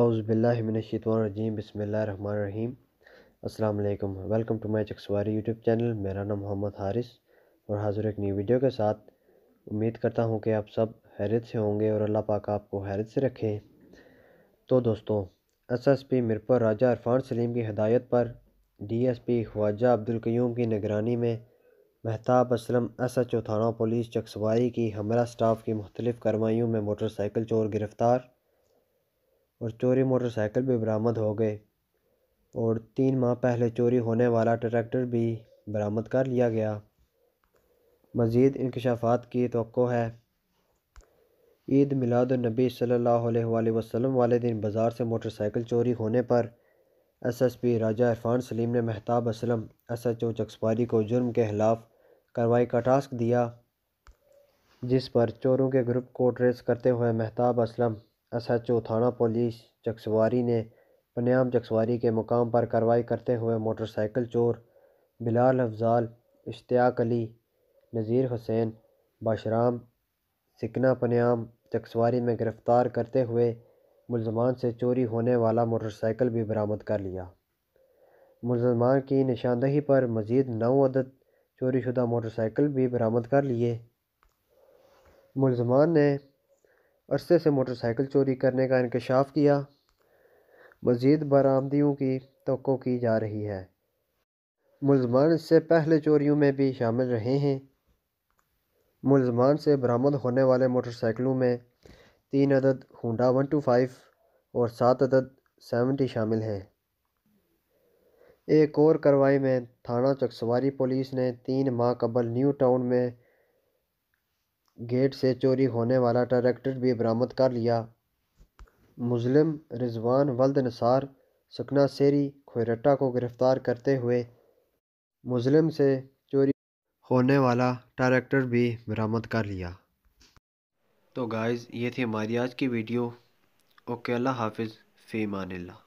अउज़बिल्लिमिनशतरजीम बसमीम अल्लाम welcome to my Chakswari YouTube channel मेरा नाम मोहम्मद हारिस और हाज़िर एक नई वीडियो के साथ उम्मीद करता हूँ कि आप सब हैरत से होंगे और अल्लाह पाक आपको हैरत से रखे तो दोस्तों S S P Mirpur Raja Arfan Saleem की हदायत पर D S P Khwaja Abdul Qayyum की निगरानी में Mahtab Aslam S H O थाना पुलिस चकसवारी की हमरा स्टाफ की मुख्तलिफ़ कार्रवाई में मोटरसाइकिल चोर गिरफ़्तार और चोरी मोटरसाइकिल भी बरामद हो गए और तीन माह पहले चोरी होने वाला ट्रैक्टर भी बरामद कर लिया गया मज़ीद इंकशाफात की तो है ईद मिलादुलनबी सल्लल्लाहु अलैहि वसल्लम वाले दिन बाज़ार से मोटरसाइकिल चोरी होने पर एसएसपी राजा इरफान सलीम ने महताब असलम ओ चक्सपारी को जुर्म के खिलाफ कार्रवाई का टास्क दिया जिस पर चोरों के ग्रुप को ट्रेस करते हुए Mahtab Aslam S H O थाना पुलिस जगसवारी ने पनियाम जगसवारी के मुकाम पर कार्रवाई करते हुए मोटरसाइकिल चोर बिलाल अफजाल इश्तियाक अली नज़ीर हुसैन बाशराम सिकना पनियाम जगसवारी में गिरफ़्तार करते हुए मुलजमान से चोरी होने वाला मोटरसाइकिल भी बरामद कर लिया मुलजमान की निशानदही पर मज़ीद नौ अदद चोरीशुदा मोटरसाइकिल भी बरामद कर लिए मुलजमान ने अरसे से मोटरसाइकिल चोरी करने का इंकशाफ किया मज़ीद बरामदियों की तो की जा रही है मुलजमान इससे पहले चोरियों में भी शामिल रहे हैं मुलजमान से बरामद होने वाले मोटरसाइकिलों में तीन अदद होंडा वन टू फाइव और सात अदद सेवेंटी शामिल हैं एक और कार्रवाई में थाना चकसवारी पुलिस ने तीन माह कबल न्यू टाउन में गेट से चोरी होने वाला ट्रैक्टर भी बरामद कर लिया मुजलिम रिजवान वल्द नसार सुकना सेरी खोयरटा को गिरफ्तार करते हुए मुजलिम से चोरी होने वाला ट्रैक्टर भी बरामद कर लिया तो गाइज़ ये थी हमारी आज की वीडियो ओके अल्लाह हाफिज़ फ़ी मानिल्ला